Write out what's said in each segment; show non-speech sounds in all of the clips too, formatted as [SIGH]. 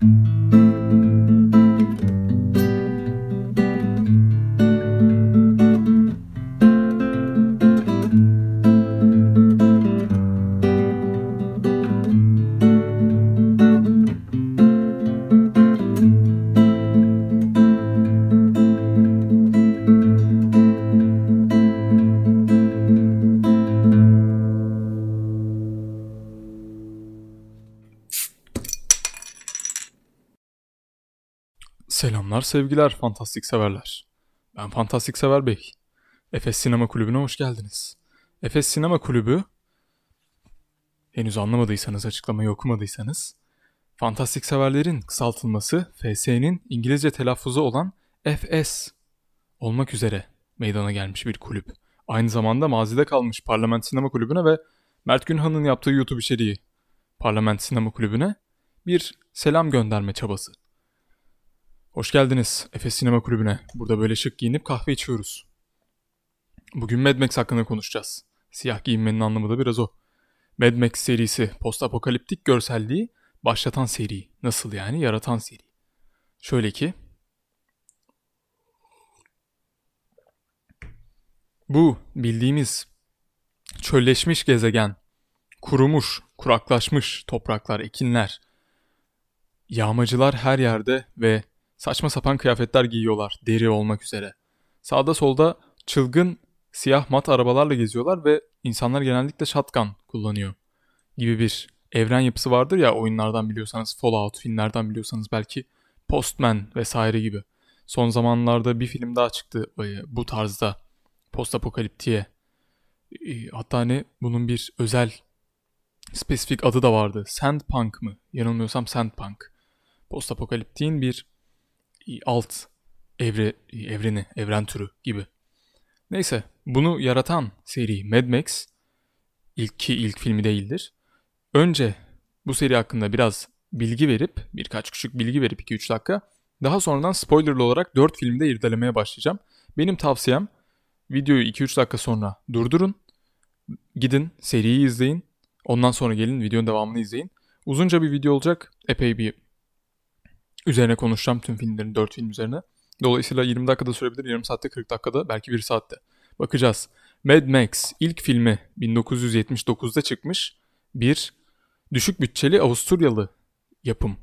thank you Selamlar sevgiler fantastik severler. Ben fantastik sever bey. Efes Sinema Kulübü'ne hoş geldiniz. Efes Sinema Kulübü henüz anlamadıysanız açıklamayı okumadıysanız fantastik severlerin kısaltılması FS'nin İngilizce telaffuzu olan FS olmak üzere meydana gelmiş bir kulüp. Aynı zamanda mazide kalmış Parlament Sinema Kulübü'ne ve Mert Günhan'ın yaptığı YouTube içeriği Parlament Sinema Kulübü'ne bir selam gönderme çabası. Hoş geldiniz Efes Sinema Kulübü'ne. Burada böyle şık giyinip kahve içiyoruz. Bugün Mad Max hakkında konuşacağız. Siyah giyinmenin anlamı da biraz o. Mad Max serisi postapokaliptik görselliği başlatan seri. Nasıl yani? Yaratan seri. Şöyle ki bu bildiğimiz çölleşmiş gezegen, kurumuş, kuraklaşmış topraklar, ekinler, yağmacılar her yerde ve Saçma sapan kıyafetler giyiyorlar, deri olmak üzere. Sağda solda çılgın siyah mat arabalarla geziyorlar ve insanlar genellikle shotgun kullanıyor gibi bir evren yapısı vardır ya oyunlardan biliyorsanız Fallout, filmlerden biliyorsanız belki Postman vesaire gibi. Son zamanlarda bir film daha çıktı e, bu tarzda post apokaliptiye. E, hatta hani bunun bir özel spesifik adı da vardı. Sandpunk mı? Yanılmıyorsam Sandpunk. Post apokaliptiğin bir alt evre, evreni, evren türü gibi. Neyse bunu yaratan seri Mad Max ilki ilk filmi değildir. Önce bu seri hakkında biraz bilgi verip birkaç küçük bilgi verip 2-3 dakika daha sonradan spoilerlı olarak 4 filmi de irdelemeye başlayacağım. Benim tavsiyem videoyu 2-3 dakika sonra durdurun. Gidin seriyi izleyin. Ondan sonra gelin videonun devamını izleyin. Uzunca bir video olacak. Epey bir üzerine konuşacağım tüm filmlerin, 4 film üzerine. Dolayısıyla 20 dakikada sürebilir, yarım saatte, 40 dakikada, belki 1 saatte. Bakacağız. Mad Max ilk filmi 1979'da çıkmış bir düşük bütçeli Avusturyalı yapım.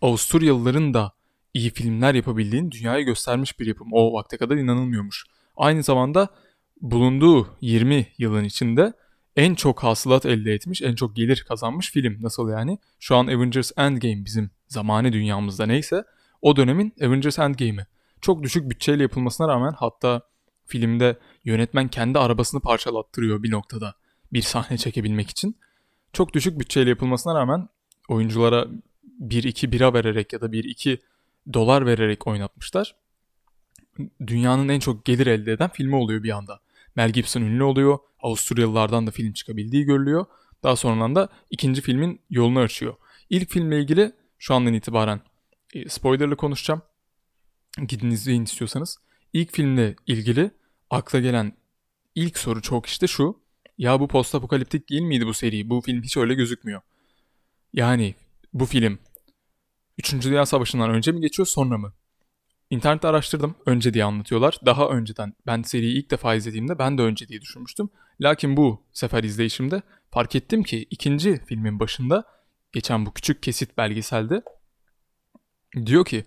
Avusturyalıların da iyi filmler yapabildiğini dünyaya göstermiş bir yapım. O vakte kadar inanılmıyormuş. Aynı zamanda bulunduğu 20 yılın içinde en çok hasılat elde etmiş, en çok gelir kazanmış film. Nasıl yani? Şu an Avengers Endgame bizim zamane dünyamızda neyse o dönemin Avengers Endgame'i. Çok düşük bütçeyle yapılmasına rağmen hatta filmde yönetmen kendi arabasını parçalattırıyor bir noktada bir sahne çekebilmek için. Çok düşük bütçeyle yapılmasına rağmen oyunculara 1-2 bira vererek ya da 1-2 dolar vererek oynatmışlar. Dünyanın en çok gelir elde eden filmi oluyor bir anda. Mel Gibson ünlü oluyor. Avusturyalılardan da film çıkabildiği görülüyor. Daha sonradan da ikinci filmin yolunu açıyor. İlk filmle ilgili şu andan itibaren e, spoilerlı konuşacağım. Gidin izleyin istiyorsanız. İlk filmle ilgili akla gelen ilk soru çok işte şu. Ya bu postapokaliptik değil miydi bu seri? Bu film hiç öyle gözükmüyor. Yani bu film 3. Dünya Savaşı'ndan önce mi geçiyor sonra mı? İnternette araştırdım. Önce diye anlatıyorlar. Daha önceden ben seriyi ilk defa izlediğimde ben de önce diye düşünmüştüm. Lakin bu sefer izleyişimde fark ettim ki ikinci filmin başında geçen bu küçük kesit belgeselde diyor ki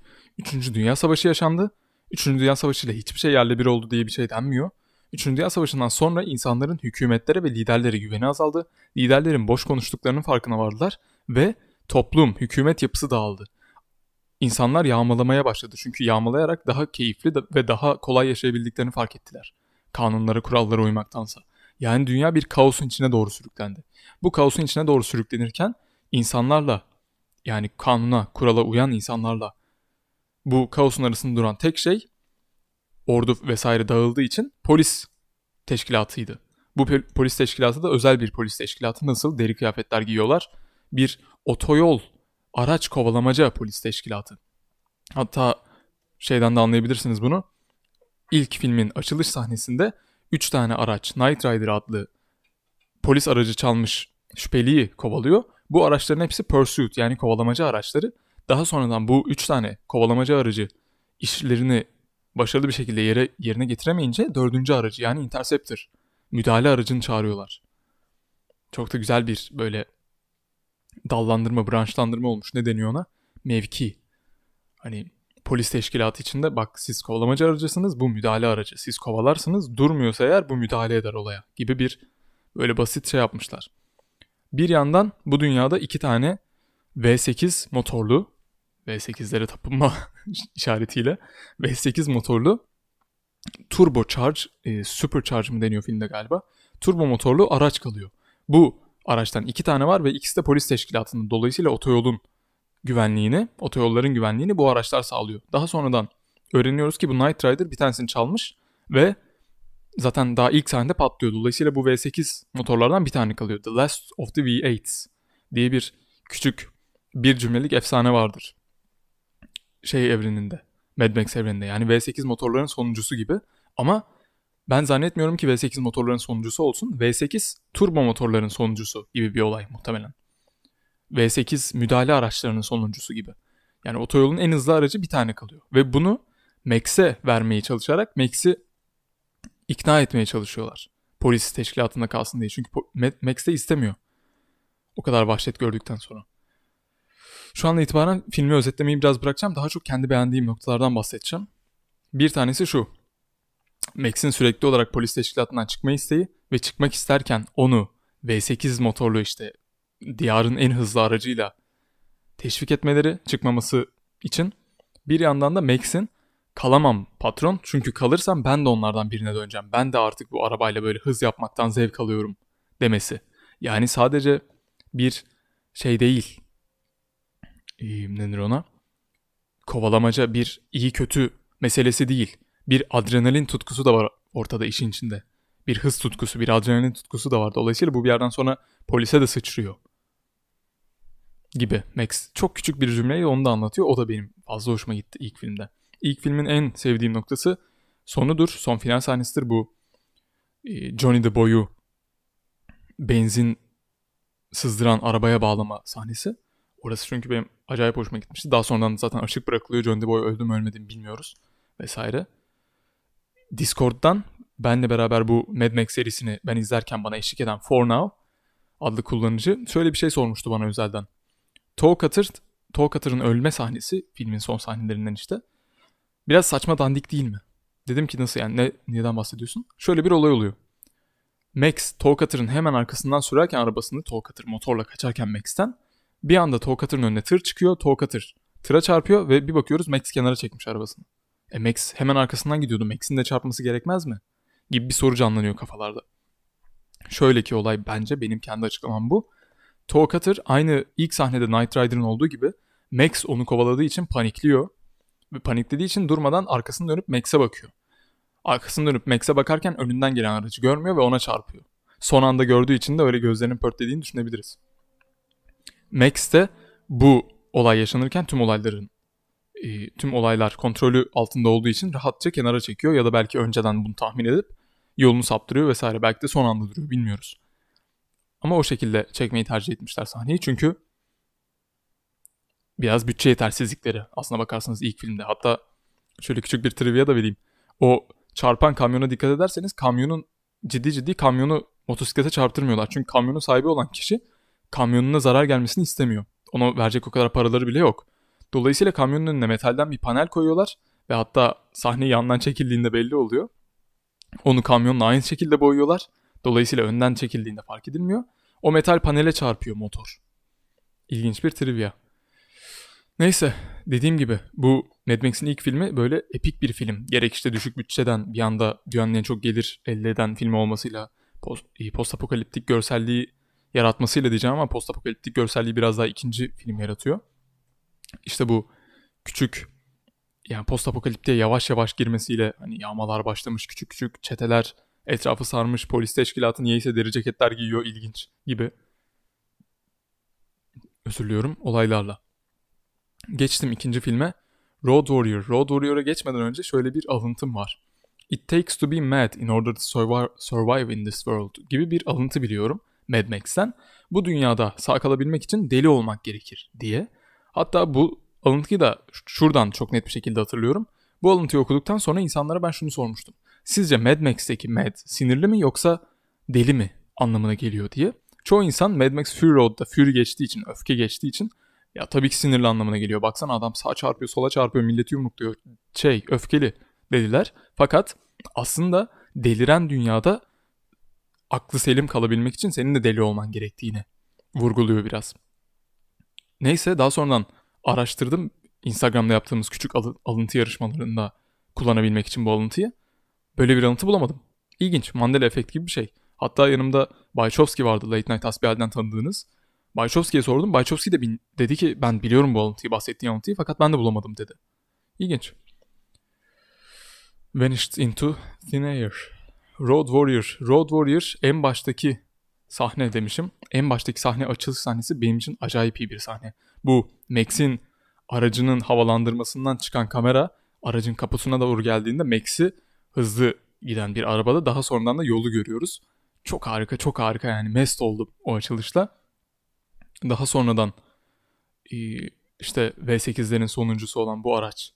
3. Dünya Savaşı yaşandı. 3. Dünya Savaşı ile hiçbir şey yerle bir oldu diye bir şey denmiyor. 3. Dünya Savaşı'ndan sonra insanların hükümetlere ve liderlere güveni azaldı. Liderlerin boş konuştuklarının farkına vardılar ve toplum, hükümet yapısı dağıldı. İnsanlar yağmalamaya başladı çünkü yağmalayarak daha keyifli ve daha kolay yaşayabildiklerini fark ettiler. Kanunlara, kurallara uymaktansa. Yani dünya bir kaosun içine doğru sürüklendi. Bu kaosun içine doğru sürüklenirken insanlarla yani kanuna, kurala uyan insanlarla bu kaosun arasında duran tek şey ordu vesaire dağıldığı için polis teşkilatıydı. Bu polis teşkilatı da özel bir polis teşkilatı. Nasıl deri kıyafetler giyiyorlar? Bir otoyol araç kovalamaca polis teşkilatı. Hatta şeyden de anlayabilirsiniz bunu. İlk filmin açılış sahnesinde 3 tane araç Night Rider adlı polis aracı çalmış şüpheliyi kovalıyor bu araçların hepsi pursuit yani kovalamacı araçları. Daha sonradan bu 3 tane kovalamacı aracı işlerini başarılı bir şekilde yere, yerine getiremeyince dördüncü aracı yani interceptor müdahale aracını çağırıyorlar. Çok da güzel bir böyle dallandırma, branşlandırma olmuş. Ne deniyor ona? Mevki. Hani polis teşkilatı içinde bak siz kovalamacı aracısınız, bu müdahale aracı. Siz kovalarsınız, durmuyorsa eğer bu müdahale eder olaya gibi bir böyle basit şey yapmışlar. Bir yandan bu dünyada iki tane V8 motorlu V8'lere tapınma [LAUGHS] işaretiyle V8 motorlu turbo charge, e, super charge mı deniyor filmde galiba. Turbo motorlu araç kalıyor. Bu araçtan iki tane var ve ikisi de polis teşkilatının. Dolayısıyla otoyolun güvenliğini, otoyolların güvenliğini bu araçlar sağlıyor. Daha sonradan öğreniyoruz ki bu Night Rider bir tanesini çalmış ve zaten daha ilk sahnede patlıyor. Dolayısıyla bu V8 motorlardan bir tane kalıyor. The Last of the V8 s diye bir küçük bir cümlelik efsane vardır. Şey evreninde. Mad Max evreninde. Yani V8 motorların sonuncusu gibi. Ama ben zannetmiyorum ki V8 motorların sonuncusu olsun. V8 turbo motorların sonuncusu gibi bir olay muhtemelen. V8 müdahale araçlarının sonuncusu gibi. Yani otoyolun en hızlı aracı bir tane kalıyor. Ve bunu Max'e vermeyi çalışarak Max'i ikna etmeye çalışıyorlar. Polis teşkilatında kalsın diye. Çünkü Max de istemiyor. O kadar vahşet gördükten sonra. Şu anda itibaren filmi özetlemeyi biraz bırakacağım. Daha çok kendi beğendiğim noktalardan bahsedeceğim. Bir tanesi şu. Max'in sürekli olarak polis teşkilatından çıkma isteği ve çıkmak isterken onu V8 motorlu işte diyarın en hızlı aracıyla teşvik etmeleri çıkmaması için bir yandan da Max'in kalamam patron çünkü kalırsam ben de onlardan birine döneceğim. Ben de artık bu arabayla böyle hız yapmaktan zevk alıyorum demesi. Yani sadece bir şey değil. Ee, denir ona? Kovalamaca bir iyi kötü meselesi değil. Bir adrenalin tutkusu da var ortada işin içinde. Bir hız tutkusu, bir adrenalin tutkusu da var. Dolayısıyla bu bir yerden sonra polise de sıçrıyor. Gibi. Max çok küçük bir cümleyle onu da anlatıyor. O da benim fazla hoşuma gitti ilk filmde. İlk filmin en sevdiğim noktası sonudur. Son final sahnesidir bu. Ee, Johnny the Boy'u benzin sızdıran arabaya bağlama sahnesi. Orası çünkü benim acayip hoşuma gitmişti. Daha sonradan zaten ışık bırakılıyor. Johnny the Boy öldü mü ölmedi mi bilmiyoruz vesaire. Discord'dan benle beraber bu Mad Max serisini ben izlerken bana eşlik eden For Now adlı kullanıcı şöyle bir şey sormuştu bana özelden. Toe Cutter, Toe Cutter'ın ölme sahnesi filmin son sahnelerinden işte. Biraz saçma dandik değil mi? Dedim ki nasıl yani ne, neden bahsediyorsun? Şöyle bir olay oluyor. Max Tolkatır'ın hemen arkasından sürerken arabasını Tolkatır motorla kaçarken Max'ten bir anda Tolkatır'ın önüne tır çıkıyor. Tolkatır tıra çarpıyor ve bir bakıyoruz Max kenara çekmiş arabasını. E Max hemen arkasından gidiyordu. Max'in de çarpması gerekmez mi? Gibi bir soru canlanıyor kafalarda. Şöyle ki olay bence benim kendi açıklamam bu. Tolkatır aynı ilk sahnede Knight Rider'ın olduğu gibi Max onu kovaladığı için panikliyor paniklediği için durmadan arkasını dönüp Max'e bakıyor. Arkasını dönüp Max'e bakarken önünden gelen aracı görmüyor ve ona çarpıyor. Son anda gördüğü için de öyle gözlerinin pörtlediğini düşünebiliriz. Max de bu olay yaşanırken tüm olayların e, tüm olaylar kontrolü altında olduğu için rahatça kenara çekiyor ya da belki önceden bunu tahmin edip yolunu saptırıyor vesaire. Belki de son anda duruyor bilmiyoruz. Ama o şekilde çekmeyi tercih etmişler sahneyi çünkü biraz bütçe yetersizlikleri aslına bakarsanız ilk filmde. Hatta şöyle küçük bir trivia da vereyim. O çarpan kamyona dikkat ederseniz kamyonun ciddi ciddi kamyonu motosiklete çarptırmıyorlar. Çünkü kamyonun sahibi olan kişi kamyonuna zarar gelmesini istemiyor. Ona verecek o kadar paraları bile yok. Dolayısıyla kamyonun önüne metalden bir panel koyuyorlar ve hatta sahne yandan çekildiğinde belli oluyor. Onu kamyonla aynı şekilde boyuyorlar. Dolayısıyla önden çekildiğinde fark edilmiyor. O metal panele çarpıyor motor. İlginç bir trivia. Neyse dediğim gibi bu Mad Max'in ilk filmi böyle epik bir film. Gerek işte düşük bütçeden bir anda dünyanın en çok gelir elde eden filmi olmasıyla post, e, post apokaliptik görselliği yaratmasıyla diyeceğim ama post apokaliptik görselliği biraz daha ikinci film yaratıyor. İşte bu küçük yani post apokaliptiğe yavaş yavaş girmesiyle hani yağmalar başlamış küçük küçük çeteler etrafı sarmış polis teşkilatı niyeyse deri ceketler giyiyor ilginç gibi. Özür diliyorum olaylarla. Geçtim ikinci filme. Road Warrior. Road Warrior'a geçmeden önce şöyle bir alıntım var. It takes to be mad in order to survive in this world gibi bir alıntı biliyorum Mad Max'ten. Bu dünyada sağ kalabilmek için deli olmak gerekir diye. Hatta bu alıntıyı da şuradan çok net bir şekilde hatırlıyorum. Bu alıntıyı okuduktan sonra insanlara ben şunu sormuştum. Sizce Mad Max'teki Mad sinirli mi yoksa deli mi anlamına geliyor diye. Çoğu insan Mad Max Fury Road'da Fury geçtiği için, öfke geçtiği için ya tabii ki sinirli anlamına geliyor. Baksana adam sağa çarpıyor, sola çarpıyor, milleti yumrukluyor. Şey, öfkeli dediler. Fakat aslında deliren dünyada aklı selim kalabilmek için senin de deli olman gerektiğini vurguluyor biraz. Neyse daha sonradan araştırdım. Instagram'da yaptığımız küçük alıntı yarışmalarında kullanabilmek için bu alıntıyı. Böyle bir alıntı bulamadım. İlginç. Mandela efekt gibi bir şey. Hatta yanımda Baychowski vardı Late Night Hasbihal'den tanıdığınız. Baychowski'ye sordum. Baychowski de dedi ki ben biliyorum bu alıntıyı, bahsettiğin alıntıyı fakat ben de bulamadım dedi. İlginç. Vanished into thin air. Road Warrior. Road Warrior en baştaki sahne demişim. En baştaki sahne açılış sahnesi benim için acayip iyi bir sahne. Bu Max'in aracının havalandırmasından çıkan kamera aracın kapısına da vur geldiğinde Max'i hızlı giden bir arabada daha sonradan da yolu görüyoruz. Çok harika çok harika yani mest oldum o açılışla daha sonradan e, işte V8'lerin sonuncusu olan bu araç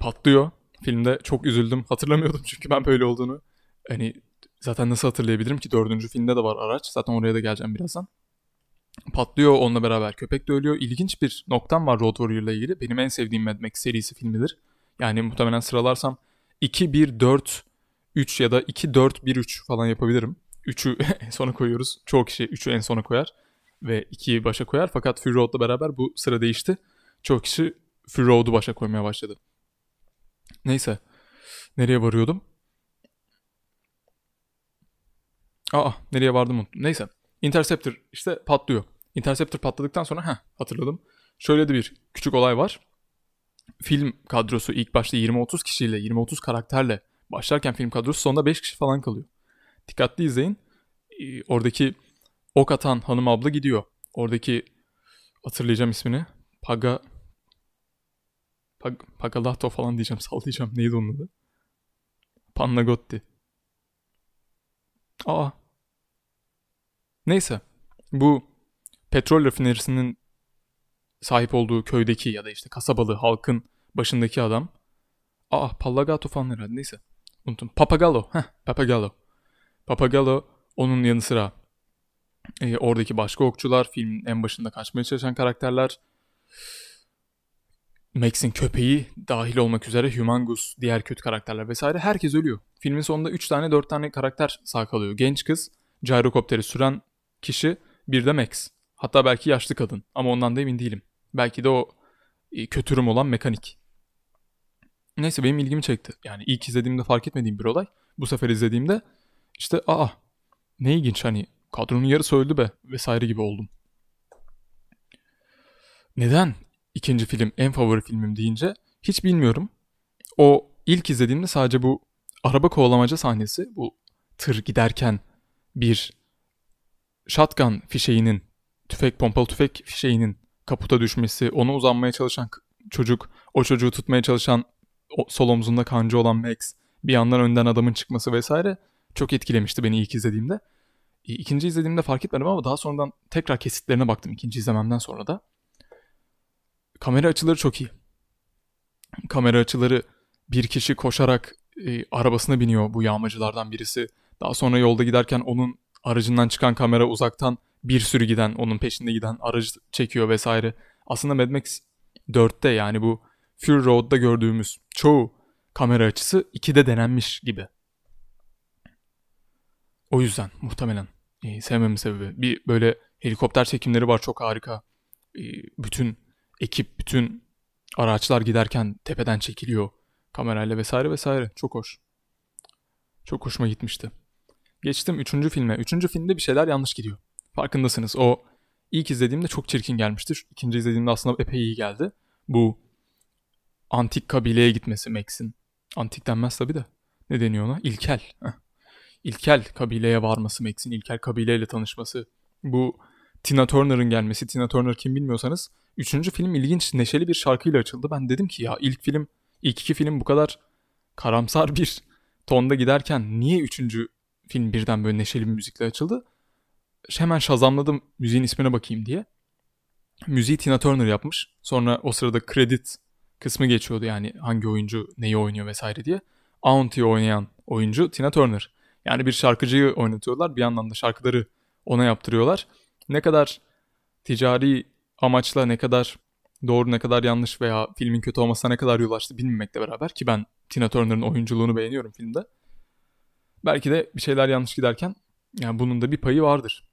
patlıyor. Filmde çok üzüldüm. Hatırlamıyordum çünkü ben böyle olduğunu. Hani zaten nasıl hatırlayabilirim ki dördüncü filmde de var araç. Zaten oraya da geleceğim birazdan. Patlıyor onunla beraber köpek de ölüyor. İlginç bir noktam var Road Warrior ile ilgili. Benim en sevdiğim Mad Max serisi filmidir. Yani muhtemelen sıralarsam 2, 1, 4, 3 ya da 2, 4, 1, 3 falan yapabilirim. 3'ü [LAUGHS] en sona koyuyoruz. Çoğu kişi 3'ü en sona koyar ve 2'yi başa koyar. Fakat Fury Road'la beraber bu sıra değişti. çok kişi Fury Road'u başa koymaya başladı. Neyse. Nereye varıyordum? Aa nereye vardım unuttum. Neyse. Interceptor işte patlıyor. Interceptor patladıktan sonra ha hatırladım. Şöyle de bir küçük olay var. Film kadrosu ilk başta 20-30 kişiyle, 20-30 karakterle başlarken film kadrosu sonunda 5 kişi falan kalıyor. Dikkatli izleyin. Ee, oradaki ok atan hanım abla gidiyor. Oradaki hatırlayacağım ismini. Paga Pag Pagalato falan diyeceğim sallayacağım. Neydi onun adı? Pannagotti. Aa. Neyse. Bu petrol rafinerisinin sahip olduğu köydeki ya da işte kasabalı halkın başındaki adam. Aa Pallagato falan herhalde neyse. Unuttum. Papagallo. Heh Papagallo. Papagallo onun yanı sıra e, oradaki başka okçular, filmin en başında kaçmaya çalışan karakterler. Max'in köpeği dahil olmak üzere Humangus, diğer kötü karakterler vesaire herkes ölüyor. Filmin sonunda 3 tane 4 tane karakter sağ kalıyor. Genç kız, gyrokopteri süren kişi, bir de Max. Hatta belki yaşlı kadın ama ondan da emin değilim. Belki de o e, kötürüm olan mekanik. Neyse benim ilgimi çekti. Yani ilk izlediğimde fark etmediğim bir olay. Bu sefer izlediğimde işte aa ne ilginç hani Kadronun yarısı öldü be vesaire gibi oldum. Neden ikinci film en favori filmim deyince hiç bilmiyorum. O ilk izlediğimde sadece bu araba kovalamaca sahnesi bu tır giderken bir shotgun fişeğinin tüfek pompalı tüfek fişeğinin kaputa düşmesi, ona uzanmaya çalışan çocuk, o çocuğu tutmaya çalışan o sol omzunda kancı olan Max, bir yandan önden adamın çıkması vesaire çok etkilemişti beni ilk izlediğimde. İkinci izlediğimde fark etmedim ama daha sonradan tekrar kesitlerine baktım ikinci izlememden sonra da. Kamera açıları çok iyi. Kamera açıları bir kişi koşarak e, arabasına biniyor bu yağmacılardan birisi. Daha sonra yolda giderken onun aracından çıkan kamera uzaktan bir sürü giden, onun peşinde giden aracı çekiyor vesaire. Aslında Mad Max 4'te yani bu Fury Road'da gördüğümüz çoğu kamera açısı 2'de denenmiş gibi. O yüzden muhtemelen e, ee, sevmemin sebebi. Bir böyle helikopter çekimleri var çok harika. E, bütün ekip, bütün araçlar giderken tepeden çekiliyor kamerayla vesaire vesaire. Çok hoş. Çok hoşuma gitmişti. Geçtim üçüncü filme. Üçüncü filmde bir şeyler yanlış gidiyor. Farkındasınız. O ilk izlediğimde çok çirkin gelmiştir Şu ikinci izlediğimde aslında epey iyi geldi. Bu antik kabileye gitmesi Max'in. Antik denmez tabi de. Ne deniyor ona? İlkel. Heh ilkel kabileye varması, Max'in ilkel kabileyle tanışması, bu Tina Turner'ın gelmesi, Tina Turner kim bilmiyorsanız, üçüncü film ilginç, neşeli bir şarkıyla açıldı. Ben dedim ki ya ilk film, ilk iki film bu kadar karamsar bir tonda giderken niye üçüncü film birden böyle neşeli bir müzikle açıldı? Hemen şazamladım müziğin ismine bakayım diye. Müziği Tina Turner yapmış. Sonra o sırada kredit kısmı geçiyordu yani hangi oyuncu neyi oynuyor vesaire diye. Auntie oynayan oyuncu Tina Turner. Yani bir şarkıcıyı oynatıyorlar. Bir yandan da şarkıları ona yaptırıyorlar. Ne kadar ticari amaçla ne kadar doğru ne kadar yanlış veya filmin kötü olmasına ne kadar yol açtı bilmemekle beraber ki ben Tina Turner'ın oyunculuğunu beğeniyorum filmde. Belki de bir şeyler yanlış giderken yani bunun da bir payı vardır.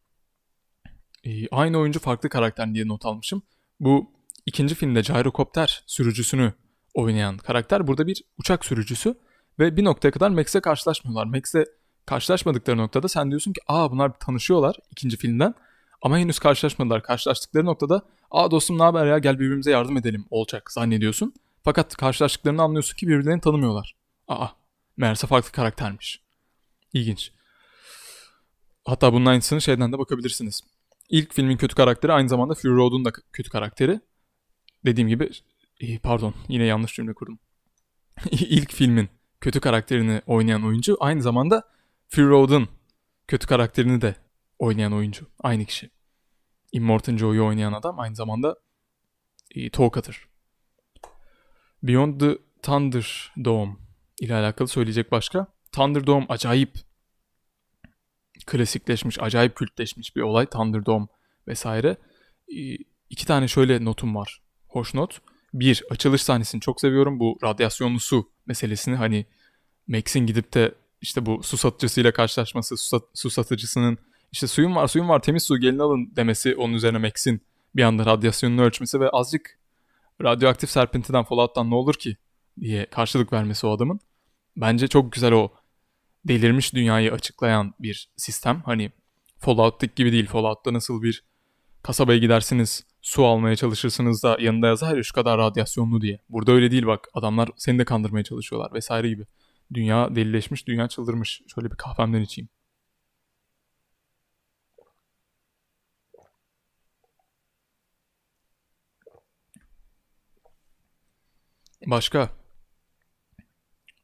Ee, aynı oyuncu farklı karakter diye not almışım. Bu ikinci filmde gyrokopter sürücüsünü oynayan karakter burada bir uçak sürücüsü ve bir noktaya kadar Max'e karşılaşmıyorlar. Max'e karşılaşmadıkları noktada sen diyorsun ki aa bunlar tanışıyorlar ikinci filmden ama henüz karşılaşmadılar. Karşılaştıkları noktada aa dostum ne haber ya gel birbirimize yardım edelim olacak zannediyorsun. Fakat karşılaştıklarını anlıyorsun ki birbirlerini tanımıyorlar. Aa meğerse farklı karaktermiş. İlginç. Hatta bunun aynısını şeyden de bakabilirsiniz. İlk filmin kötü karakteri aynı zamanda Fury Road'un da kötü karakteri. Dediğim gibi e, pardon yine yanlış cümle kurdum. [LAUGHS] İlk filmin kötü karakterini oynayan oyuncu aynı zamanda Phil Rode'un kötü karakterini de oynayan oyuncu. Aynı kişi. Immortan Joe'yu oynayan adam aynı zamanda e, Tolkatır. Beyond the Thunderdome ile alakalı söyleyecek başka. Thunderdome acayip klasikleşmiş, acayip kültleşmiş bir olay. Thunderdome vesaire. E, iki tane şöyle notum var. Hoş not. Bir, açılış sahnesini çok seviyorum. Bu radyasyonlu su meselesini hani Max'in gidip de işte bu su satıcısıyla karşılaşması, su, sat, su satıcısının işte suyun var suyun var temiz su gelin alın demesi onun üzerine Max'in bir anda radyasyonunu ölçmesi ve azıcık radyoaktif serpintiden Fallout'tan ne olur ki diye karşılık vermesi o adamın. Bence çok güzel o delirmiş dünyayı açıklayan bir sistem. Hani Fallout'taki gibi değil. Fallout'ta nasıl bir kasabaya gidersiniz, su almaya çalışırsınız da yanında yazar ya şu kadar radyasyonlu diye. Burada öyle değil bak. Adamlar seni de kandırmaya çalışıyorlar vesaire gibi. Dünya delileşmiş, dünya çıldırmış. Şöyle bir kahvemden içeyim. Başka.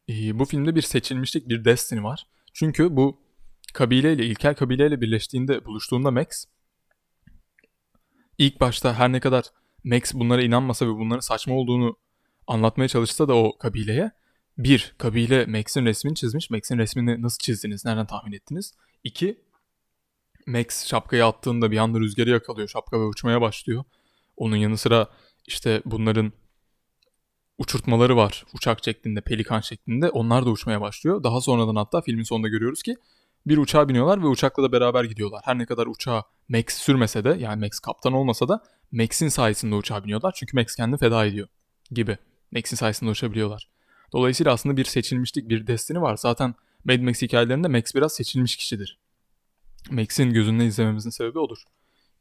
Ee, bu filmde bir seçilmişlik, bir destiny var. Çünkü bu kabileyle, ilkel kabileyle birleştiğinde, buluştuğunda Max ilk başta her ne kadar Max bunlara inanmasa ve bunların saçma olduğunu anlatmaya çalışsa da o kabileye bir, kabile Max'in resmini çizmiş. Max'in resmini nasıl çizdiniz? Nereden tahmin ettiniz? İki, Max şapkayı attığında bir anda rüzgarı yakalıyor. Şapka ve uçmaya başlıyor. Onun yanı sıra işte bunların uçurtmaları var. Uçak şeklinde, pelikan şeklinde. Onlar da uçmaya başlıyor. Daha sonradan hatta filmin sonunda görüyoruz ki bir uçağa biniyorlar ve uçakla da beraber gidiyorlar. Her ne kadar uçağa Max sürmese de yani Max kaptan olmasa da Max'in sayesinde uçağa biniyorlar. Çünkü Max kendini feda ediyor gibi. Max'in sayesinde uçabiliyorlar. Dolayısıyla aslında bir seçilmişlik, bir destini var. Zaten Mad Max hikayelerinde Max biraz seçilmiş kişidir. Max'in gözünde izlememizin sebebi odur.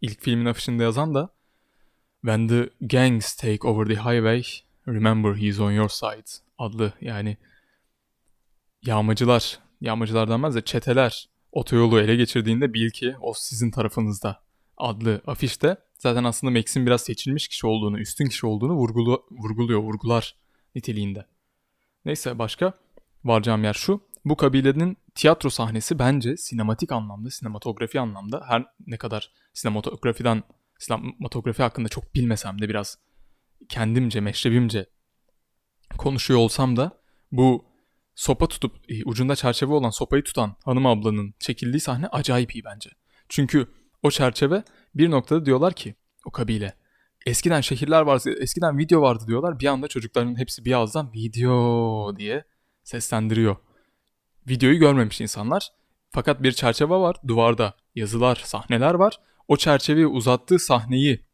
İlk filmin afişinde yazan da When the gangs take over the highway, remember he's on your side adlı yani yağmacılar, yağmacılar denmez de çeteler otoyolu ele geçirdiğinde bil ki o sizin tarafınızda adlı afişte zaten aslında Max'in biraz seçilmiş kişi olduğunu, üstün kişi olduğunu vurgulu, vurguluyor, vurgular niteliğinde. Neyse başka varacağım yer şu. Bu kabilenin tiyatro sahnesi bence sinematik anlamda, sinematografi anlamda her ne kadar sinematografiden, sinematografi hakkında çok bilmesem de biraz kendimce, meşrebimce konuşuyor olsam da bu sopa tutup eh, ucunda çerçeve olan sopayı tutan hanım ablanın çekildiği sahne acayip iyi bence. Çünkü o çerçeve bir noktada diyorlar ki o kabile eskiden şehirler vardı, eskiden video vardı diyorlar. Bir anda çocukların hepsi bir ağızdan video diye seslendiriyor. Videoyu görmemiş insanlar. Fakat bir çerçeve var. Duvarda yazılar, sahneler var. O çerçeveyi uzattığı sahneyi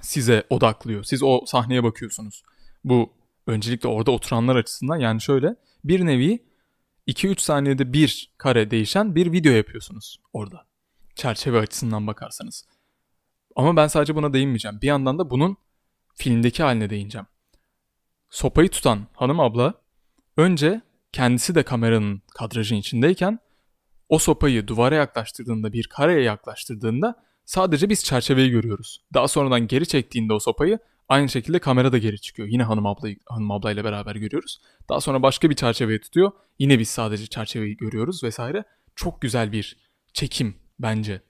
size odaklıyor. Siz o sahneye bakıyorsunuz. Bu öncelikle orada oturanlar açısından yani şöyle bir nevi 2-3 saniyede bir kare değişen bir video yapıyorsunuz orada. Çerçeve açısından bakarsanız. Ama ben sadece buna değinmeyeceğim. Bir yandan da bunun filmdeki haline değineceğim. Sopayı tutan hanım abla önce kendisi de kameranın kadrajın içindeyken o sopayı duvara yaklaştırdığında bir kareye yaklaştırdığında sadece biz çerçeveyi görüyoruz. Daha sonradan geri çektiğinde o sopayı aynı şekilde kamera da geri çıkıyor. Yine hanım abla hanım ablayla beraber görüyoruz. Daha sonra başka bir çerçeveyi tutuyor. Yine biz sadece çerçeveyi görüyoruz vesaire. Çok güzel bir çekim bence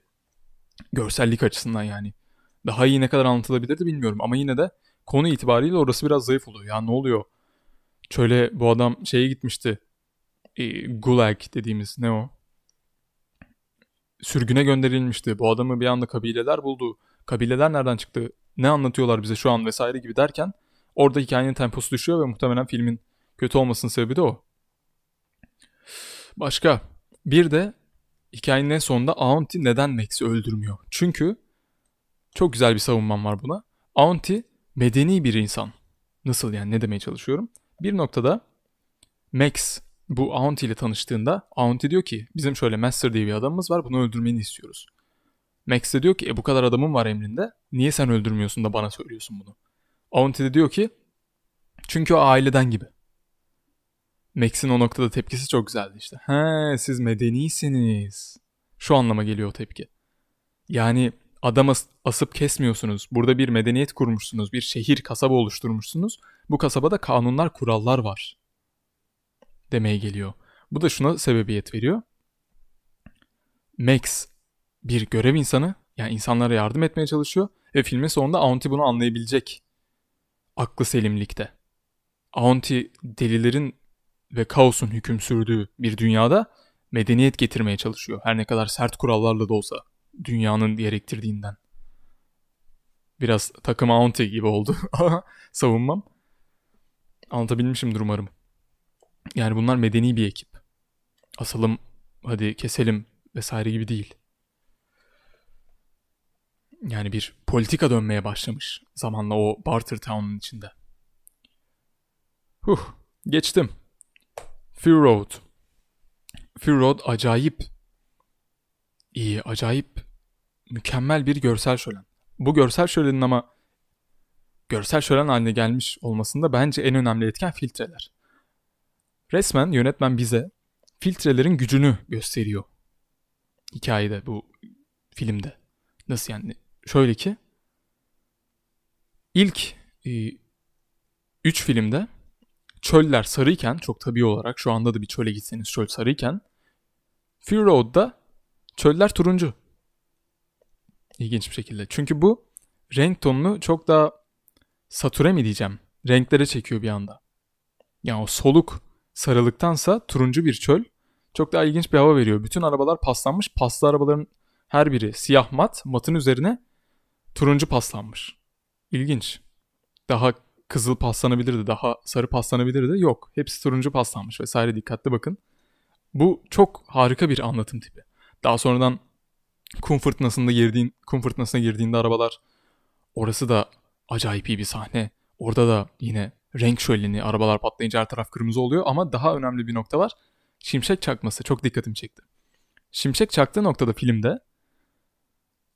görsellik açısından yani. Daha iyi ne kadar anlatılabilirdi bilmiyorum ama yine de konu itibariyle orası biraz zayıf oluyor. Ya ne oluyor? Şöyle bu adam şeye gitmişti. E, gulag dediğimiz ne o? Sürgüne gönderilmişti. Bu adamı bir anda kabileler buldu. Kabileler nereden çıktı? Ne anlatıyorlar bize şu an vesaire gibi derken orada hikayenin temposu düşüyor ve muhtemelen filmin kötü olmasının sebebi de o. Başka. Bir de hikayenin en sonunda Auntie neden Max'i öldürmüyor? Çünkü çok güzel bir savunmam var buna. Auntie medeni bir insan. Nasıl yani ne demeye çalışıyorum? Bir noktada Max bu Auntie ile tanıştığında Auntie diyor ki bizim şöyle Master diye bir adamımız var bunu öldürmeni istiyoruz. Max de diyor ki e, bu kadar adamım var emrinde niye sen öldürmüyorsun da bana söylüyorsun bunu. Auntie de diyor ki çünkü o aileden gibi. Max'in o noktada tepkisi çok güzeldi işte. He siz medenisiniz. Şu anlama geliyor o tepki. Yani adam as- asıp kesmiyorsunuz. Burada bir medeniyet kurmuşsunuz. Bir şehir, kasaba oluşturmuşsunuz. Bu kasabada kanunlar, kurallar var. Demeye geliyor. Bu da şuna sebebiyet veriyor. Max bir görev insanı. Yani insanlara yardım etmeye çalışıyor. Ve filmin sonunda Auntie bunu anlayabilecek. Aklı selimlikte. Auntie delilerin ve kaosun hüküm sürdüğü bir dünyada medeniyet getirmeye çalışıyor. Her ne kadar sert kurallarla da olsa dünyanın gerektirdiğinden. Biraz takım Aunty gibi oldu [LAUGHS] savunmam. Anlatabilmişimdir umarım. Yani bunlar medeni bir ekip. Asalım hadi keselim vesaire gibi değil. Yani bir politika dönmeye başlamış zamanla o Barter Town'un içinde. Huh, geçtim. Fury Road. Fury Road acayip iyi, acayip mükemmel bir görsel şölen. Bu görsel şölenin ama görsel şölen haline gelmiş olmasında bence en önemli etken filtreler. Resmen yönetmen bize filtrelerin gücünü gösteriyor. Hikayede bu filmde. Nasıl yani? Şöyle ki ilk 3 e, filmde çöller sarıyken çok tabii olarak şu anda da bir çöle gitseniz çöl sarıyken Fear Road'da çöller turuncu. İlginç bir şekilde. Çünkü bu renk tonunu çok daha satüre mi diyeceğim? Renklere çekiyor bir anda. Yani o soluk sarılıktansa turuncu bir çöl çok daha ilginç bir hava veriyor. Bütün arabalar paslanmış. Paslı arabaların her biri siyah mat. Matın üzerine turuncu paslanmış. İlginç. Daha kızıl paslanabilirdi, daha sarı paslanabilirdi. Yok, hepsi turuncu paslanmış vesaire dikkatli bakın. Bu çok harika bir anlatım tipi. Daha sonradan kum fırtınasında girdiğin, kum fırtınasına girdiğinde arabalar orası da acayip iyi bir sahne. Orada da yine renk şöleni, arabalar patlayınca her taraf kırmızı oluyor ama daha önemli bir nokta var. Şimşek çakması çok dikkatimi çekti. Şimşek çaktığı noktada filmde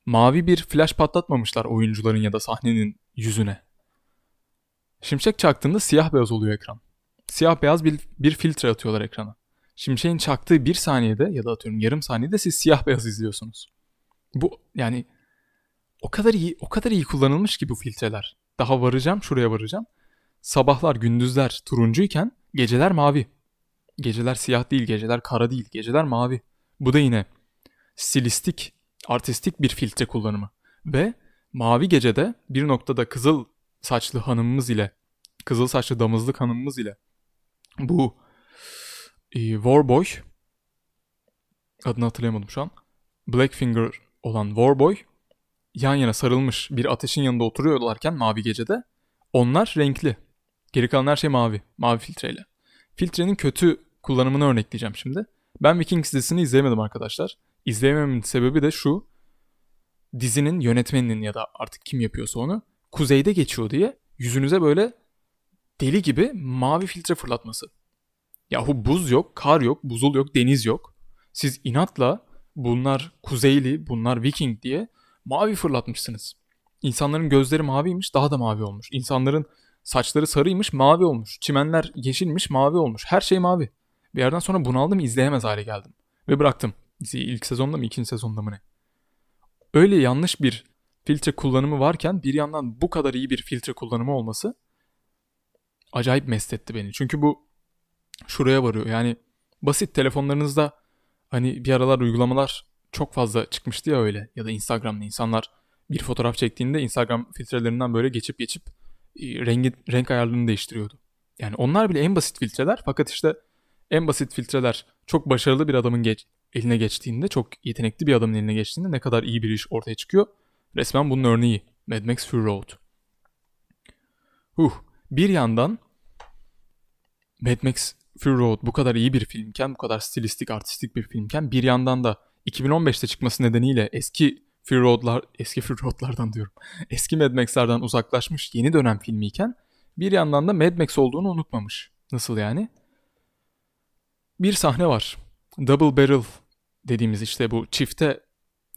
mavi bir flash patlatmamışlar oyuncuların ya da sahnenin yüzüne. Şimşek çaktığında siyah beyaz oluyor ekran. Siyah beyaz bir, bir filtre atıyorlar ekrana. Şimşeğin çaktığı bir saniyede ya da atıyorum yarım saniyede siz siyah beyaz izliyorsunuz. Bu yani o kadar iyi o kadar iyi kullanılmış ki bu filtreler. Daha varacağım şuraya varacağım. Sabahlar gündüzler turuncuyken geceler mavi. Geceler siyah değil, geceler kara değil, geceler mavi. Bu da yine stilistik, artistik bir filtre kullanımı. Ve mavi gecede bir noktada kızıl saçlı hanımımız ile, kızıl saçlı damızlık hanımımız ile bu e, Warboy adını hatırlayamadım şu an. Blackfinger olan Warboy yan yana sarılmış bir ateşin yanında oturuyorlarken mavi gecede onlar renkli. Geri kalan her şey mavi. Mavi filtreyle. Filtrenin kötü kullanımını örnekleyeceğim şimdi. Ben Vikings dizisini izleyemedim arkadaşlar. İzleyememin sebebi de şu. Dizinin yönetmeninin ya da artık kim yapıyorsa onu kuzeyde geçiyor diye yüzünüze böyle deli gibi mavi filtre fırlatması. Yahu buz yok, kar yok, buzul yok, deniz yok. Siz inatla bunlar kuzeyli, bunlar viking diye mavi fırlatmışsınız. İnsanların gözleri maviymiş, daha da mavi olmuş. İnsanların saçları sarıymış, mavi olmuş. Çimenler yeşilmiş, mavi olmuş. Her şey mavi. Bir yerden sonra bunaldım, izleyemez hale geldim. Ve bıraktım. İlk ilk sezonda mı, ikinci sezonda mı ne? Öyle yanlış bir filtre kullanımı varken bir yandan bu kadar iyi bir filtre kullanımı olması acayip mest etti beni. Çünkü bu şuraya varıyor. Yani basit telefonlarınızda hani bir aralar uygulamalar çok fazla çıkmıştı ya öyle. Ya da Instagram'da insanlar bir fotoğraf çektiğinde Instagram filtrelerinden böyle geçip geçip e, rengi, renk ayarlarını değiştiriyordu. Yani onlar bile en basit filtreler fakat işte en basit filtreler çok başarılı bir adamın geç, eline geçtiğinde, çok yetenekli bir adamın eline geçtiğinde ne kadar iyi bir iş ortaya çıkıyor Resmen bunun örneği. Mad Max Fury Road. Huh. Bir yandan Mad Max Fury Road bu kadar iyi bir filmken, bu kadar stilistik, artistik bir filmken bir yandan da 2015'te çıkması nedeniyle eski Fury Road'lar, eski Fury Road'lardan diyorum. [LAUGHS] Eski Mad Maxlardan uzaklaşmış yeni dönem filmiyken bir yandan da Mad Max olduğunu unutmamış. Nasıl yani? Bir sahne var. Double Barrel dediğimiz işte bu çifte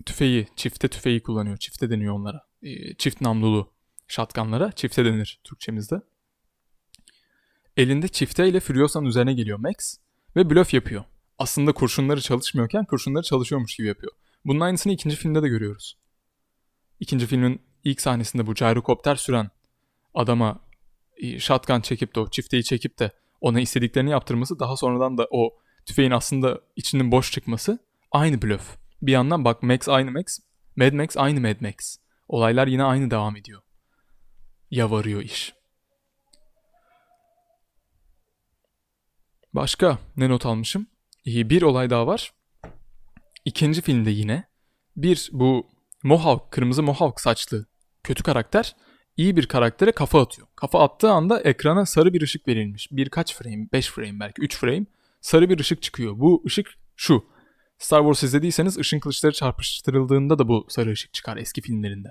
tüfeği, çifte tüfeği kullanıyor. Çifte deniyor onlara. Ee, çift namlulu şatkanlara çifte denir Türkçemizde. Elinde çifte ile Furiosa'nın üzerine geliyor Max ve blöf yapıyor. Aslında kurşunları çalışmıyorken kurşunları çalışıyormuş gibi yapıyor. Bunun aynısını ikinci filmde de görüyoruz. İkinci filmin ilk sahnesinde bu gyrokopter süren adama e, şatkan çekip de o çifteyi çekip de ona istediklerini yaptırması daha sonradan da o tüfeğin aslında içinin boş çıkması aynı blöf. Bir yandan bak Max aynı Max, Mad Max aynı Mad Max. Olaylar yine aynı devam ediyor. Yavarıyor iş. Başka ne not almışım? İyi, bir olay daha var. İkinci filmde yine bir bu Mohawk, kırmızı Mohawk saçlı kötü karakter iyi bir karaktere kafa atıyor. Kafa attığı anda ekrana sarı bir ışık verilmiş. Birkaç frame, 5 frame belki 3 frame sarı bir ışık çıkıyor. Bu ışık şu. Star Wars izlediyseniz ışın kılıçları çarpıştırıldığında da bu sarı ışık çıkar eski filmlerinde.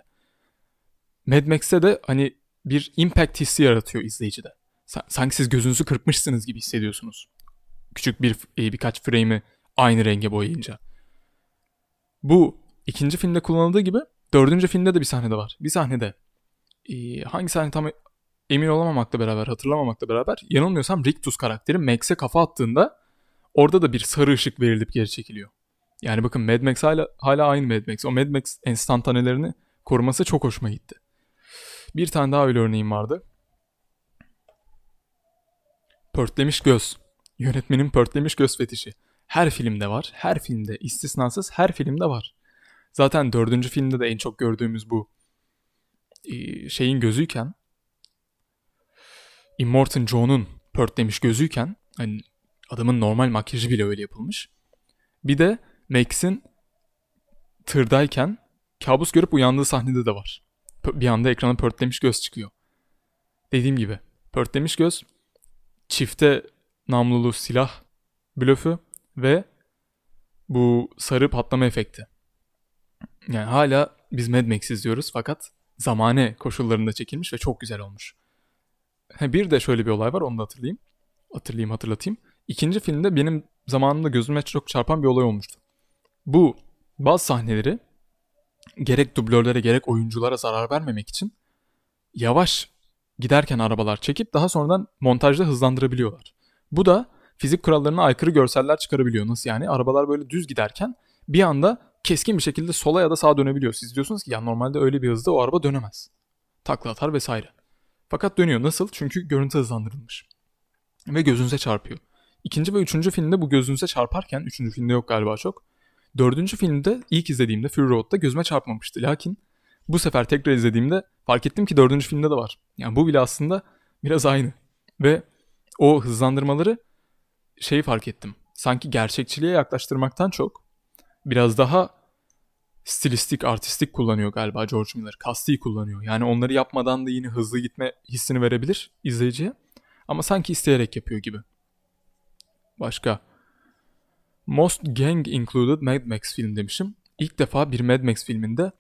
Mad Max'te de hani bir impact hissi yaratıyor izleyicide. Sanki siz gözünüzü kırpmışsınız gibi hissediyorsunuz. Küçük bir e, birkaç frame'i aynı renge boyayınca. Bu ikinci filmde kullanıldığı gibi dördüncü filmde de bir sahnede var. Bir sahnede e, hangi sahne tam emin olamamakla beraber hatırlamamakla beraber yanılmıyorsam Rictus karakteri Max'e kafa attığında orada da bir sarı ışık verilip geri çekiliyor. Yani bakın Mad Max hala, hala aynı Mad Max. O Mad Max enstantanelerini koruması çok hoşuma gitti. Bir tane daha öyle örneğim vardı. Pörtlemiş göz. Yönetmenin pörtlemiş göz fetişi. Her filmde var. Her filmde. istisnasız her filmde var. Zaten dördüncü filmde de en çok gördüğümüz bu e, şeyin gözüyken Immortan Joe'nun pörtlemiş gözüyken hani adamın normal makyajı bile öyle yapılmış. Bir de Max'in tırdayken kabus görüp uyandığı sahnede de var. Bir anda ekrana pörtlemiş göz çıkıyor. Dediğim gibi pörtlemiş göz çifte namlulu silah blöfü ve bu sarı patlama efekti. Yani hala biz Mad Max izliyoruz fakat zamane koşullarında çekilmiş ve çok güzel olmuş. Bir de şöyle bir olay var onu da hatırlayayım. Hatırlayayım hatırlatayım. İkinci filmde benim zamanımda gözüme çok çarpan bir olay olmuştu. Bu bazı sahneleri gerek dublörlere gerek oyunculara zarar vermemek için yavaş giderken arabalar çekip daha sonradan montajda hızlandırabiliyorlar. Bu da fizik kurallarına aykırı görseller çıkarabiliyor. Nasıl yani? Arabalar böyle düz giderken bir anda keskin bir şekilde sola ya da sağa dönebiliyor. Siz diyorsunuz ki ya normalde öyle bir hızda o araba dönemez. Takla atar vesaire. Fakat dönüyor. Nasıl? Çünkü görüntü hızlandırılmış. Ve gözünüze çarpıyor. İkinci ve üçüncü filmde bu gözünüze çarparken, üçüncü filmde yok galiba çok. Dördüncü filmde ilk izlediğimde Fury Road'da gözüme çarpmamıştı. Lakin bu sefer tekrar izlediğimde fark ettim ki dördüncü filmde de var. Yani bu bile aslında biraz aynı. Ve o hızlandırmaları şeyi fark ettim. Sanki gerçekçiliğe yaklaştırmaktan çok biraz daha stilistik, artistik kullanıyor galiba George Miller. Kasti kullanıyor. Yani onları yapmadan da yine hızlı gitme hissini verebilir izleyiciye. Ama sanki isteyerek yapıyor gibi. Başka? Most gang included Mad Max film demişim. İlk defa bir Mad Max filminde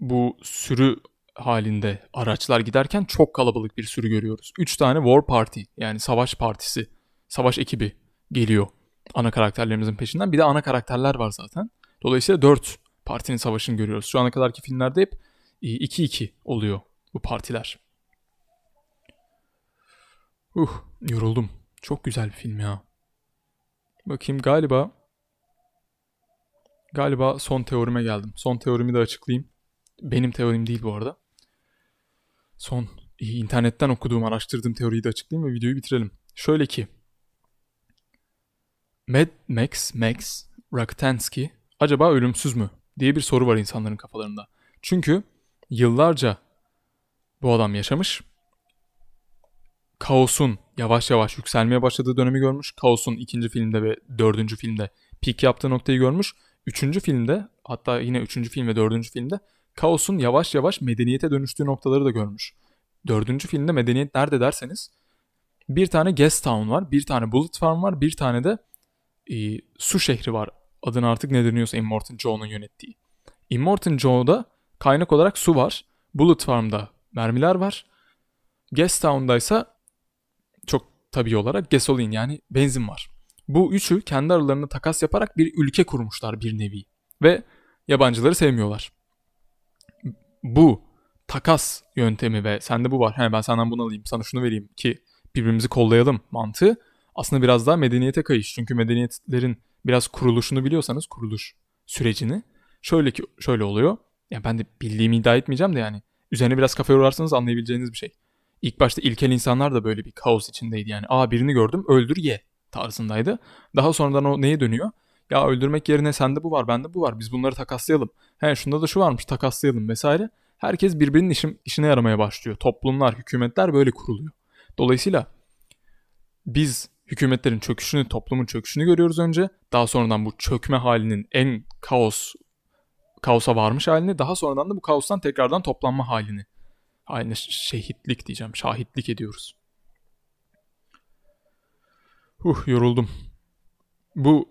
bu sürü halinde araçlar giderken çok kalabalık bir sürü görüyoruz. 3 tane war party yani savaş partisi, savaş ekibi geliyor ana karakterlerimizin peşinden. Bir de ana karakterler var zaten. Dolayısıyla 4 partinin savaşını görüyoruz. Şu ana kadarki filmlerde hep 2-2 e, oluyor bu partiler. Uh, yoruldum. Çok güzel bir film ya. Bakayım galiba galiba son teorime geldim. Son teorimi de açıklayayım. Benim teorim değil bu arada. Son internetten okuduğum, araştırdığım teoriyi de açıklayayım ve videoyu bitirelim. Şöyle ki Mad Max Max Raktansky acaba ölümsüz mü diye bir soru var insanların kafalarında. Çünkü yıllarca bu adam yaşamış. Kaosun yavaş yavaş yükselmeye başladığı dönemi görmüş. Kaos'un ikinci filmde ve dördüncü filmde peak yaptığı noktayı görmüş. Üçüncü filmde hatta yine üçüncü film ve dördüncü filmde Kaos'un yavaş yavaş medeniyete dönüştüğü noktaları da görmüş. Dördüncü filmde medeniyet nerede derseniz bir tane Guest Town var, bir tane Bullet Farm var, bir tane de e, Su Şehri var. Adını artık ne deniyorsa Immortan Joe'nun yönettiği. Immortan Joe'da kaynak olarak su var. Bullet Farm'da mermiler var. Guest Town'da ise tabii olarak gasolin yani benzin var. Bu üçü kendi aralarında takas yaparak bir ülke kurmuşlar bir nevi ve yabancıları sevmiyorlar. Bu takas yöntemi ve sende bu var. Hani ben senden bunu alayım, sana şunu vereyim ki birbirimizi kollayalım mantığı aslında biraz daha medeniyete kayış. Çünkü medeniyetlerin biraz kuruluşunu biliyorsanız kuruluş sürecini şöyle ki şöyle oluyor. Ya ben de bildiğimi iddia etmeyeceğim de yani üzerine biraz kafa yorarsanız anlayabileceğiniz bir şey. İlk başta ilkel insanlar da böyle bir kaos içindeydi yani. Aa birini gördüm öldür ye tarzındaydı. Daha sonradan o neye dönüyor? Ya öldürmek yerine sende bu var bende bu var biz bunları takaslayalım. He şunda da şu varmış takaslayalım vesaire. Herkes birbirinin işin, işine yaramaya başlıyor. Toplumlar, hükümetler böyle kuruluyor. Dolayısıyla biz hükümetlerin çöküşünü, toplumun çöküşünü görüyoruz önce. Daha sonradan bu çökme halinin en kaos kaosa varmış halini, daha sonradan da bu kaostan tekrardan toplanma halini aynı şehitlik diyeceğim, şahitlik ediyoruz. Huh yoruldum. Bu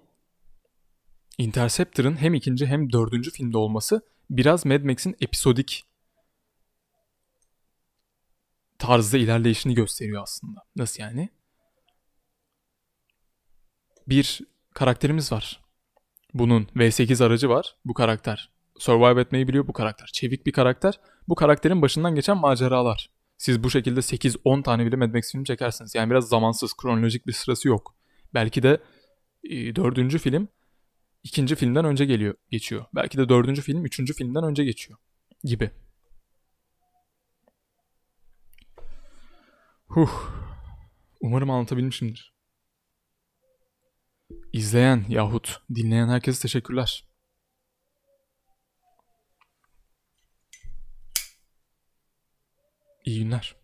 Interceptor'ın hem ikinci hem dördüncü filmde olması biraz Mad Max'in episodik tarzda ilerleyişini gösteriyor aslında. Nasıl yani? Bir karakterimiz var. Bunun V8 aracı var bu karakter. Survive etmeyi biliyor bu karakter. Çevik bir karakter bu karakterin başından geçen maceralar. Siz bu şekilde 8-10 tane bile Mad Max filmi çekersiniz. Yani biraz zamansız, kronolojik bir sırası yok. Belki de e, dördüncü film ikinci filmden önce geliyor, geçiyor. Belki de dördüncü film üçüncü filmden önce geçiyor gibi. Huh. Umarım anlatabilmişimdir. İzleyen yahut dinleyen herkese teşekkürler. İyi günler.